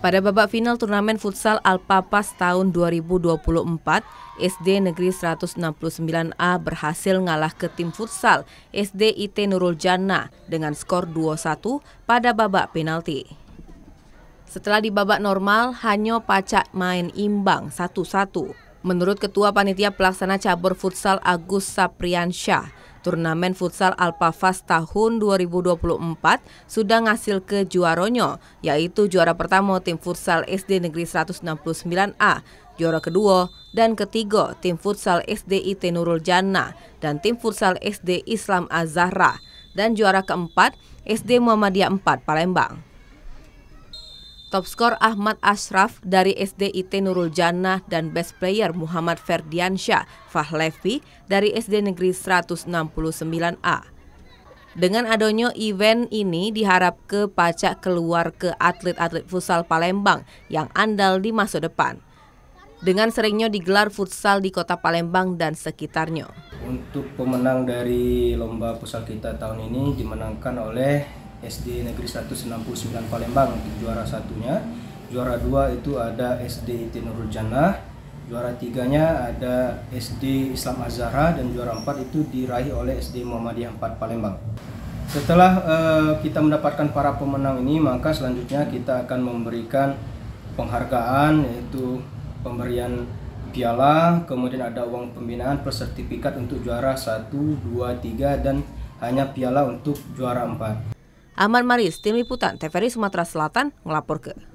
Pada babak final turnamen futsal Alpapas tahun 2024, SD Negeri 169A berhasil ngalah ke tim futsal SD IT Nurul Jannah dengan skor 2-1 pada babak penalti. Setelah di babak normal, Hanyo Pacak main imbang 1-1. Menurut Ketua Panitia Pelaksana Cabur Futsal Agus Sapriansyah, Turnamen futsal Alpafas tahun 2024 sudah ngasil ke juaronyo, yaitu juara pertama tim futsal SD Negeri 169A, juara kedua dan ketiga tim futsal SD IT Nurul Jannah dan tim futsal SD Islam Azahra, dan juara keempat SD Muhammadiyah 4 Palembang. Top skor Ahmad Ashraf dari SDIT Nurul Jannah dan best player Muhammad Ferdiansyah Fahlevi dari SD Negeri 169A. Dengan adanya event ini diharap ke pacak keluar ke atlet-atlet futsal Palembang yang andal di masa depan. Dengan seringnya digelar futsal di kota Palembang dan sekitarnya. Untuk pemenang dari lomba futsal kita tahun ini dimenangkan oleh SD Negeri 169 Palembang juara satunya juara dua itu ada SD IT Nurul Jannah juara tiganya ada SD Islam Azhara dan juara empat itu diraih oleh SD Muhammadiyah 4 Palembang setelah uh, kita mendapatkan para pemenang ini maka selanjutnya kita akan memberikan penghargaan yaitu pemberian piala, kemudian ada uang pembinaan plus sertifikat untuk juara 1, 2, 3 dan hanya piala untuk juara 4. Aman Maris, Tim Liputan TVRI Sumatera Selatan, melaporkan.